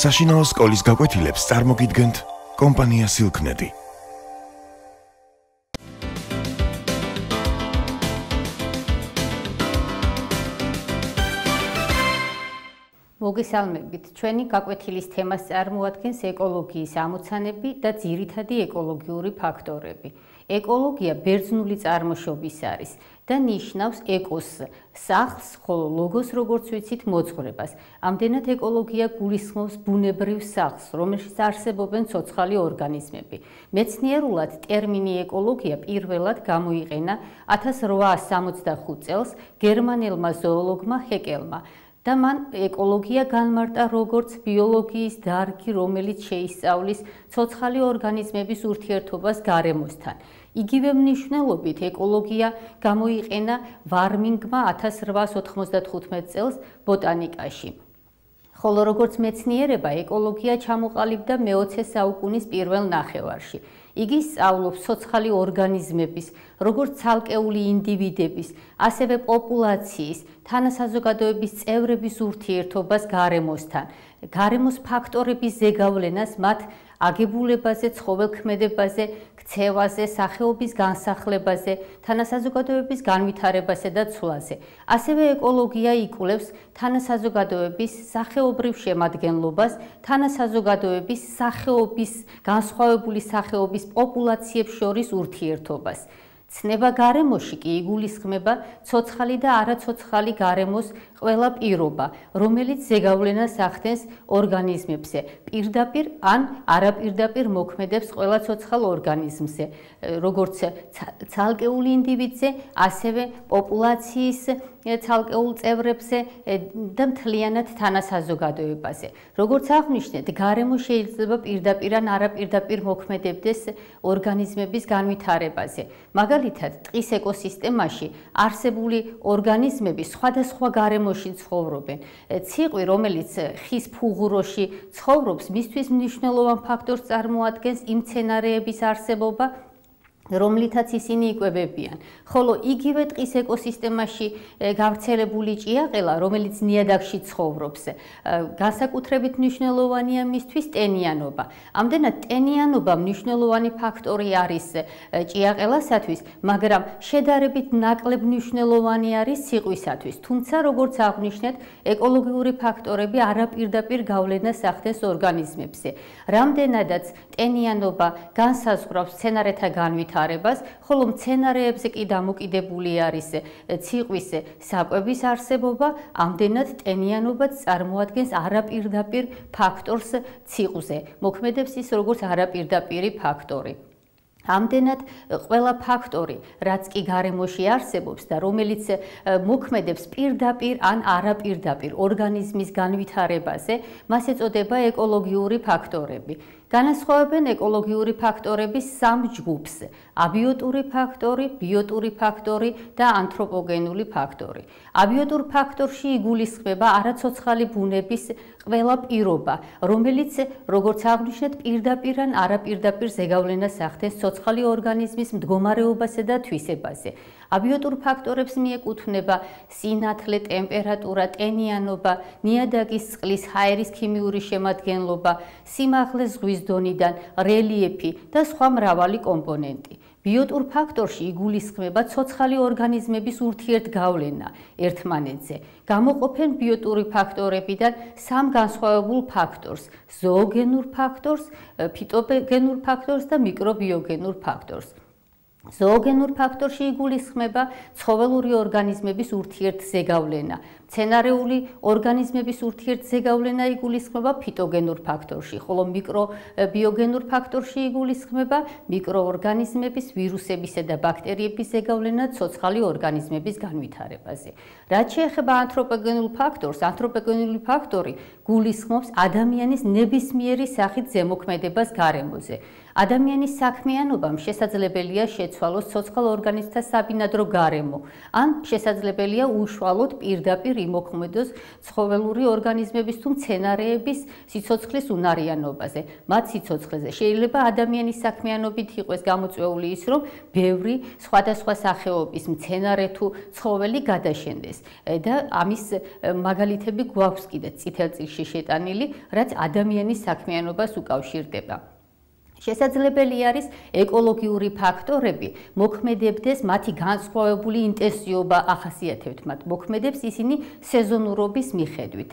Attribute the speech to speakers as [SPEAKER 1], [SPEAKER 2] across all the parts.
[SPEAKER 1] საშინაო სკოლის გაკვეთილებს წარმოგიდგენთ კომპანია სილკნედი. მოგესალმებით. ჩვენი გაკვეთილის თემას წარმოადგენს ეკოლოგიის ამოცანები და ძირითადი ეკოლოგიური ფაქტორები. ეკოლოგია ბერძნული წარმოშობის არის და ნიშნავს ეკოს სახლს, ხოლო ლოგოს როგორც ვიცით, მოძღვრებას. ამდენად ეკოლოგია გულისხმობს ბუნებრივ სახლს, რომელშიც არსებობენ ცოცხალი ორგანიზმები. მეცნიერულად ტერმინი ეკოლოგია პირველად გამოიყენა 1865 წელს გერმანელმა ზოოლოგმა ჰეკელმა, და მან ეკოლოგია განმარტა როგორც ბიოლოგიის დარგი, რომელიც შეისწავლის ცოცხალი ორგანიზმების ურთიერთობას გარემოსთან. იგივე მნიშვნელობით ეკოლოგია გამოიყენა ვარმინგმა 1895 წელს ბოტანიკაში. ხოლო როგორც მეცნიერება, ეკოლოგია ჩამოყალიბდა მე-20 საუკუნის პირველ ნახევარში. იგი სწავლობს სოციალური ორგანიზმების, როგორც ცალკეული ინდივიდების, ასევე პოპულაციის, თანასაზოგადოების წევრების ურთიერთობას გარემოსთან, გარემოს ფაქტორების ზეგავლენას მათ აგებულებაზე, ცხოველქმედებაზე, ცევაზე, სახეობის განსახლებაზე, თანასაზოგადოების განვითარებასა და ცვლაზე. ასევე ეკოლოგია იკვლევს თანასაზოგადოების სახეობრივ შემადგენლობას, თანასაზოგადოების სახეობის განსხვავებული სახეობის პოპულაციებს შორის ურთიერთობას. ცნება გარემოში კი იგულისხმება ცოცხალი და არაცოცხალი გარემოს ყველა პირობა, რომელიც ზეგავლენას ახდენს ორგანიზმებზე, პირდაპირ ან არაპირდაპირ მოქმედებს ყველა ცოცხალ ორგანიზმზე, როგორც ცალკეული ინდივიდზე, ასევე პოპულაციის ცალკეულ წევრებზე და მთლიანად თანასაზოგადოებაზე. როგორც აღნიშნეთ, გარემო შეიძლება პირდაპირ ან არაპირდაპირ მოქმედებდეს ორგანიზმების განვითარებაზე. მაგალითად, ტყის ეკოსისტემაში არსებული ორგანიზმები სხვადასხვა გარემოში ცხოვრობენ. ციყვი, რომელიც ხის ფუღუროში ცხოვრობს, მისთვის მნიშვნელოვან ფაქტორს წარმოადგენს იმ მცენარეების არსებობა რომლითაც ისინი იკვებებიან. ხოლო იგივე ტყის ეკოსისტემაში გავრცელებული ჭიაყელა, რომელიც ნიადაგში ცხოვრობს, განსაკუთრებით მნიშვნელოვანია მისთვის ტენიანობა. ამდენად ტენიანობა მნიშვნელოვანი ფაქტორი არის ჭიაყელასათვის, მაგრამ შედარებით ნაკლებ მნიშვნელოვანი არის სიყვისათვის. თუმცა, როგორც აღნიშნეთ, ეკოლოგიური ფაქტორები არაპირდაპირ გავლენას ახდენს ორგანიზმებზე. რამდენადაც ტენიანობა განსაზღვრავს მცენარეთა განვითარებას გამოყარებას, ხოლო მცენარეებზე კი დამოკიდებული არის ციყვის საკვების არსებობა, ამდენად ტენიანობაც წარმოადგენს არაპირდაპირ ფაქტორს ციყვზე. მოქმედებს ის როგორც არაპირდაპირი ფაქტორი. ამდენად ყველა ფაქტორი, რაც კი გარემოში არსებობს და რომელიც მოქმედებს პირდაპირ ან არაპირდაპირ ორგანიზმის განვითარებაზე, მას ეწოდება ეკოლოგიური ფაქტორები. განასხვავებენ ეკოლოგიური ფაქტორების სამ ჯგუფს: აბიოტური ფაქტორი, ბიოტური ფაქტორი და ანთროპოგენული ფაქტორი. აბიოტურ ფაქტორში იგულისხმება არაცოცხალი ბუნების ყველა პირობა, რომელიც, როგორც აღნიშნეთ, პირდაპირ ან არაპირდაპირ ზეგავლენას ახდენს ცოცხალი ორგანიზმის მდგომარეობასა და თვისებაზე. აბიოტურ ფაქტორებს მიეკუთვნება სინათლე, ტემპერატურა, ტენიანობა, ნიადაგის წყლის ჰაერის ქიმიური შემადგენლობა, სიმაღლე ზღვის დონიდან, რელიეფი და სხვა მრავალი კომპონენტი. ბიოტურ ფაქტორში იგულისხმება ცოცხალი ორგანიზმების ურთიერთგავლენა ერთმანეთზე. გამოყოფენ ბიოტური ფაქტორებიდან სამ განსხვავებულ ფაქტორს: ზოოგენურ ფაქტორს, ფიტოგენურ ფაქტორს და მიკრობიოგენურ ფაქტორს. ზოოგენურ ფაქტორში იგულისხმება ცხოველური ორგანიზმების ურთიერთზეგავლენა, მცენარეული ორგანიზმების ურთიერთზეგავლენა იგულისხმება ფიტოგენურ ფაქტორში, ხოლო მიკრობიოგენურ ფაქტორში იგულისხმება მიკროორგანიზმების, ვირუსებისა და ბაქტერიების ზეგავლენა ცოცხალი ორგანიზმების განვითარებაზე. რაც შეეხება ანთროპოგენურ ფაქტორს, ანთროპოგენური ფაქტორი გულისხმობს ადამიანის ნებისმიერი სახით ზემოქმედებას გარემოზე. ადამიანის საქმიანობამ შესაძლებელია შეცვალოს ცოცხალ ორგანიზმთა საბინადრო გარემო, ან შესაძლებელია უშუალოდ პირდაპირ იმოქმედოს ცხოველური ორგანიზმების თუ მცენარეების სიცოცხლის უნარიანობაზე, მათ სიცოცხლეზე. შეიძლება ადამიანის საქმიანობით იყოს გამოწვეული ის, რომ ბევრი სხვადასხვა სახეობის მცენარე თუ ცხოველი გადაშენდეს და ამის მაგალითები გვაქვს კიდე წითელ წიგნში შეტანილი, რაც ადამიანის საქმიანობას უკავშირდება. შესაძლებელი არის ეკოლოგიური ფაქტორები მოქმედებდეს მათი განსხვავებული ინტენსივობა ახასიათებთ მათ მოქმედებს ისინი სეზონურობის მიხედვით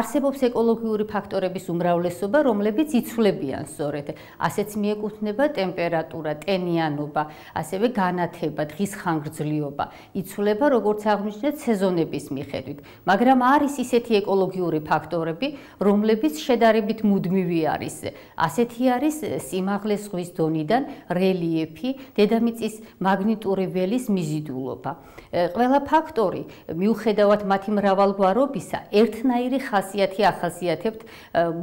[SPEAKER 1] არსებობს ეკოლოგიური ფაქტორების უმრავლესობა რომლებიც იცვლებიან სწორედ ასეც მიეკუთვნება ტემპერატურა ტენიანობა ასევე განათება დღის ხანგრძლიობა იცვლება როგორც აღნიშნეთ სეზონების მიხედვით მაგრამ არის ისეთი ეკოლოგიური ფაქტორები რომლებიც შედარებით მუდმივი არის ასეთი არის სიმაღლე ზღვის დონიდან რელიეფი, დედამიწის მაგნიტური ველის მიზიდულობა. ყველა ფაქტორი, მიუხედავად მათი მრავალგვარობისა, ერთნაირი ხასიათი ახასიათებთ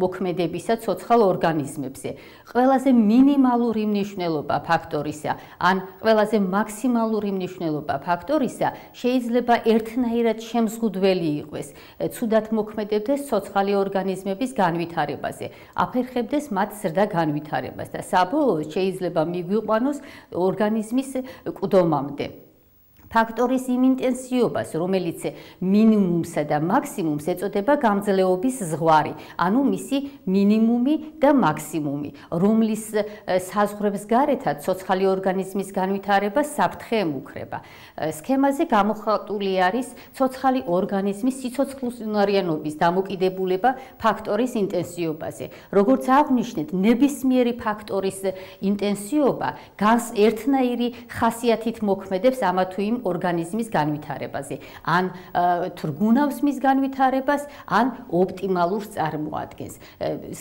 [SPEAKER 1] მოქმედებისა ცოცხალ ორგანიზმებზე. ყველაზე მინიმალური მნიშვნელობა ფაქტორისა, ან ყველაზე მაქსიმალური მნიშვნელობა ფაქტორისა, შეიძლება ერთნაირად შემზღუდველი იყოს. ცუდად მოქმედებდეს ცოცხალი ორგანიზმების განვითარებაზე, აფერხებდეს მათ ზრდა განვითარებას. და საბოლოოდ შეიძლება მიგვიყვანოს ორგანიზმის კვდომამდე. ფაქტორის იმ ინტენსივობას, რომელიც მინიმუმსა და მაქსიმუმს ეწოდება გამძლეობის ზღვარი, ანუ მისი მინიმუმი და მაქსიმუმი, რომლის საზღვრებს გარეთა ცოცხალი ორგანიზმის განვითარება საფრთხემ უქრება. სქემაზე გამოხატული არის ცოცხალი ორგანიზმის სიცოცხლისუნარიანობის დამოკიდებულება ფაქტორის ინტენსივობაზე. როგორც აღნიშნეთ, ნებისმიერი ფაქტორის ინტენსივობა განს ერთნაირი ხასიათით მოქმედებს ამა თუ იმ ორგანიზმის განვითარებაზე, ან თრგუნავს მის განვითარებას, ან ოპტიმალურ წარმოადგენს.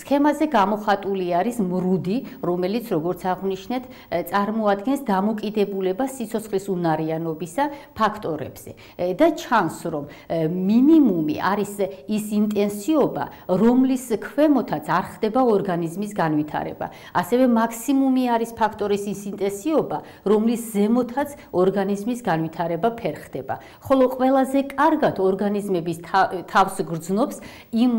[SPEAKER 1] სქემაზე გამოხატული არის მრუდი, რომელიც როგორც აღნიშნეთ, წარმოადგენს დამოკიდებულებას სიცოცხლის უნარიანობისა ფაქტორებზე და ჩანს, რომ მინიმუმი არის ის ინტენსიობა, რომლის ქვემოთაც არ ხდება ორგანიზმის განვითარება. ასევე მაქსიმუმი არის ფაქტორის ინტენსიობა, რომლის ზემოთაც ორგანიზმის განვითარება განვითარება ფერხდება. ხოლო ყველაზე კარგად ორგანიზმების თავს გრძნობს იმ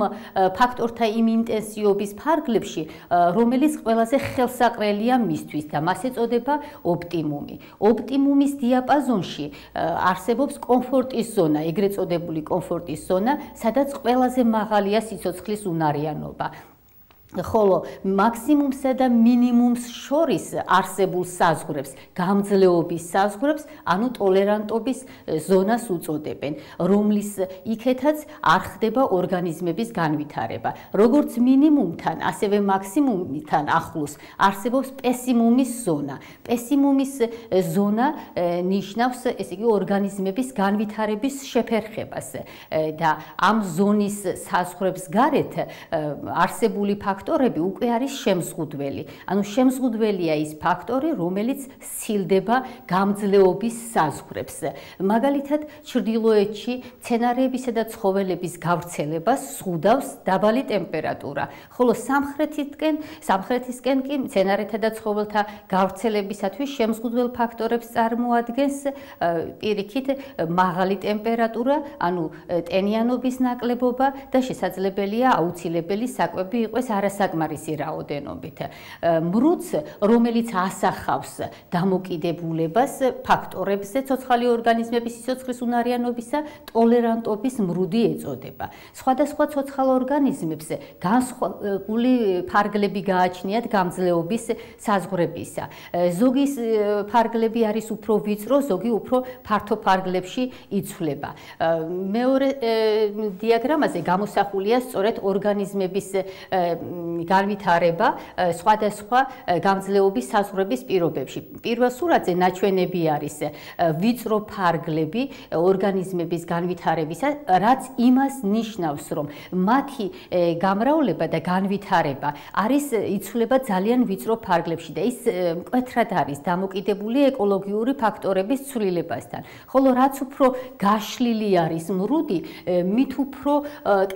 [SPEAKER 1] ფაქტორთა იმ ინტენსიობის ფარგლებში, რომელიც ყველაზე ხელსაყრელია მისთვის და მას ეწოდება ოპტიმუმი. ოპტიმუმის დიაპაზონში არსებობს კომფორტის ზონა, ეგრეთ წოდებული კომფორტის ზონა, სადაც ყველაზე მაღალია სიცოცხლის უნარიანობა. ხოლო მაქსიმუმსა და მინიმუმს შორის არსებულ საზღურებს, გამძლეობის საზღურებს, ანუ ტოლერანტობის ზონას უწოდებენ, რომლის იქეთაც არ ხდება ორგანიზმების განვითარება. როგორც მინიმუმთან, ასევე მაქსიმუმთან ახლოს არსებობს პესიმუმის ზონა. პესიმუმის ზონა ნიშნავს, ესე იგი, ორგანიზმების განვითარების შეფერხებას და ამ ზონის საზღურებს გარეთ არსებული ფაქტორები ფაქტორები უკვე არის შემზღუდველი. ანუ შემზღუდველია ის ფაქტორი, რომელიც სცილდება გამძლეობის საზღვრებს. მაგალითად, ჩრდილოეთში მცენარეებისა და ცხოველების გავრცელებას ზღუდავს დაბალი ტემპერატურა, ხოლო სამხრეთისკენ, სამხრეთისკენ კი მცენარეთა და ცხოველთა გავრცელებისათვის შემზღუდველ ფაქტორებს წარმოადგენს პირიქით მაღალი ტემპერატურა, ანუ ტენიანობის ნაკლებობა და შესაძლებელია აუცილებელი საკვები იყოს არა არასაკმარისი რაოდენობით. მრუც, რომელიც ასახავს დამოკიდებულებას ფაქტორებზე, ცოცხალი ორგანიზმების სიცოცხლის უნარიანობისა, ტოლერანტობის მრუდი ეწოდება. სხვადასხვა ცოცხალ ორგანიზმებზე განსხვავებული ფარგლები გააჩნიათ გამძლეობის საზღვრებისა. ზოგი ფარგლები არის უფრო ვიწრო, ზოგი უფრო ფართო ფარგლებში იცვლება. მეორე დიაგრამაზე გამოსახულია სწორედ ორგანიზმების განვითარება სხვადასხვა გამძლეობის საზღვრების პირობებში. პირველ სურათზე ნაჩვენები არის ვიწრო ფარგლები ორგანიზმების განვითარებისა, რაც იმას ნიშნავს, რომ მათი გამრავლება და განვითარება არის იცვლება ძალიან ვიწრო ფარგლებში და ის მკვეთრად არის დამოკიდებული ეკოლოგიური ფაქტორების ცვლილებასთან. ხოლო რაც უფრო გაშლილი არის მრუდი, მით უფრო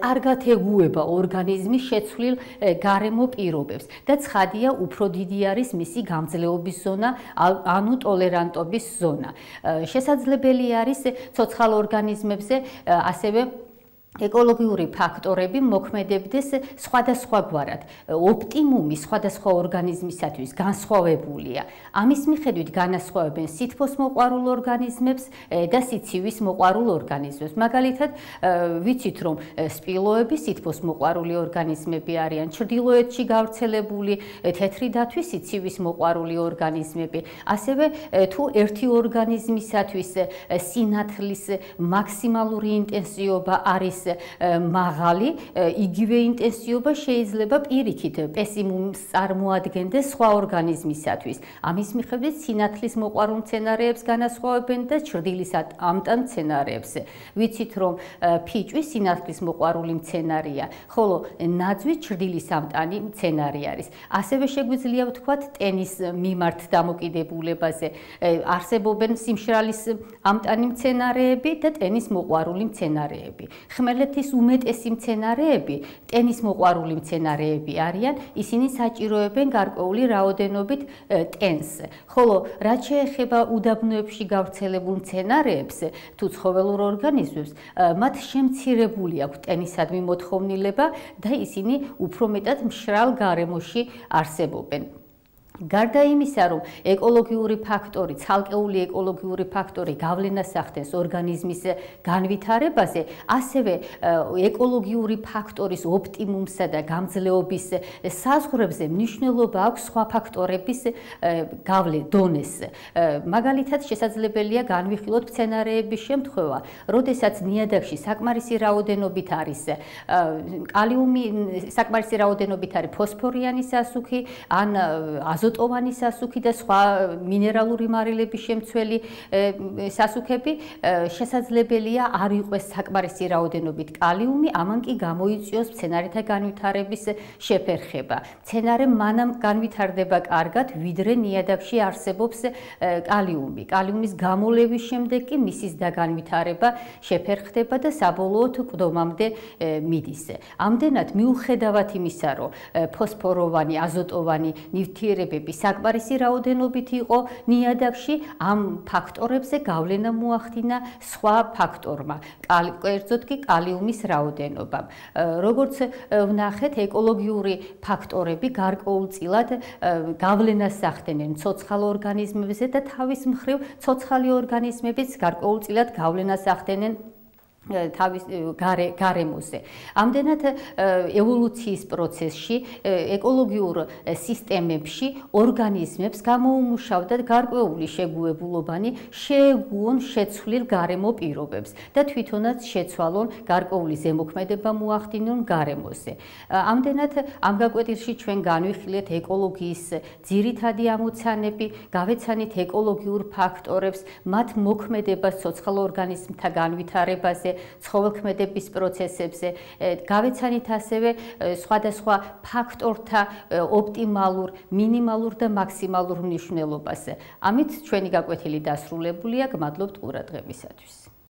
[SPEAKER 1] კარგად ეგუება ორგანიზმი შეცვლილ გარემო პირობებს და ცხადია უფრო დიდი არის მისი გამძლეობის ზონა ანუ ტოლერანტობის ზონა შესაძლებელი არის ცოცხალ ორგანიზმებზე ასევე ეკოლოგიური ფაქტორები მოქმედებდეს სხვადასხვაგვარად. ოპტიმუმი სხვადასხვა ორგანიზმისათვის განსხვავებულია. ამის მიხედვით განასხვავებენ სითბოს მოყვარულ ორგანიზმებს და სიცივის მოყვარულ ორგანიზმებს. მაგალითად, ვიცით რომ სპილოები სითბოს მოყვარული ორგანიზმები არიან. ჭრდილოეთში გავრცელებული თეთრი დათვის სიცივის მოყვარული ორგანიზმები. ასევე თუ ერთი ორგანიზმისათვის სინათლის მაქსიმალური ინტენსიობა არის მაღალი, იგივე ინტენსიობა შეიძლება პირიქით პესიმუმს წარმოადგენდეს სხვა ორგანიზმისათვის. ამის მიხედვით სინათლის მოყარულ მცენარეებს განასხვავებენ და ჭრილის ამტან მცენარეებს. ვიცით, რომ ფიჭვი სინათლის მოყარული მცენარეა, ხოლო ნაძვი ჭრილის ამტანი მცენარე არის. ასევე შეგვიძლია ვთქვა ტენის მიმართ დამოკიდებულებაზე არსებობენ სიმშრალის ამტანი მცენარეები და ტენის მოყარული მცენარეები. ხმელ რომელთის უმეტესი მცენარეები ტენის მოყვარული მცენარეები არიან, ისინი საჭიროებენ გარკვეული რაოდენობით ტენს. ხოლო რაც შეეხება უდაბნოებში გავრცელებულ მცენარეებს, თუ ცხოველურ ორგანიზმებს, მათ შემცირებული აქვს ტენისადმი მოთხოვნილება და ისინი უფრო მეტად მშრალ გარემოში არსებობენ. გარდა იმისა, რომ ეკოლოგიური ფაქტორი, ცალკეული ეკოლოგიური ფაქტორი გავლენას ახდენს ორგანიზმის განვითარებაზე, ასევე ეკოლოგიური ფაქტორის ოპტიმუმსა და გამძლეობის საზღვრებზე მნიშვნელობა აქვს სხვა ფაქტორების გავლე დონეს. მაგალითად, შესაძლებელია განვიხილოთ მცენარეების შემთხვევა, როდესაც ნიადაგში საკმარისი რაოდენობით არის კალიუმი, საკმარისი რაოდენობით არის ფოსფორიანი სასუქი ან აზოტი აზოტოვანი სასუქი და სხვა მინერალური მარილების შემცველი სასუქები შესაძლებელია არ იყოს საკმარისი რაოდენობით კალიუმი, ამან კი გამოიწვიოს მცენარეთა განვითარების შეფერხება. მცენარემ მანამ განვითარდება კარგად, ვიდრე ნიადაგში არსებობს კალიუმი. კალიუმის გამოლევის შემდეგ კი მისის და განვითარება შეფერხდება და საბოლოოდ კვდომამდე მიდის. ამდენად მიუხედავად იმისა, რომ ფოსფოროვანი, აზოტოვანი ნივთიერები ნაგებობები საკმარისი რაოდენობით იყო ნიადაგში, ამ ფაქტორებზე გავლენა მოახდინა სხვა ფაქტორმა, კერძოდ კი კალიუმის რაოდენობამ. როგორც ვნახეთ, ეკოლოგიური ფაქტორები გარკვეულწილად გავლენას ახდენენ ცოცხალ ორგანიზმებზე და თავის მხრივ ცოცხალი ორგანიზმებიც გარკვეულწილად გავლენას ახდენენ თავის გარე გარემოზე. ამდენად ევოლუციის პროცესში, ეკოლოგიურ სისტემებში ორგანიზმებს გამოუმუშავდათ გარკვეული შეგუებულობანი შეგუონ შეცვლილ გარემო პირობებს და თვითონაც შეცვალონ გარკვეული ზემოქმედება მოახდინონ გარემოზე. ამდენად ამ გაკვეთილში ჩვენ განვიხილეთ ეკოლოგიის ძირითადი ამოცანები, გავეცანით ეკოლოგიურ ფაქტორებს, მათ მოქმედებას ცოცხალ ორგანიზმთა განვითარებაზე ცხოველქმედების პროცესებზე. გავეცანით ასევე სხვადასხვა ფაქტორთა ოპტიმალურ, მინიმალურ და მაქსიმალურ მნიშვნელობაზე. ამით ჩვენი გაკვეთილი დასრულებულია. გმადლობთ ყურადღებისათვის.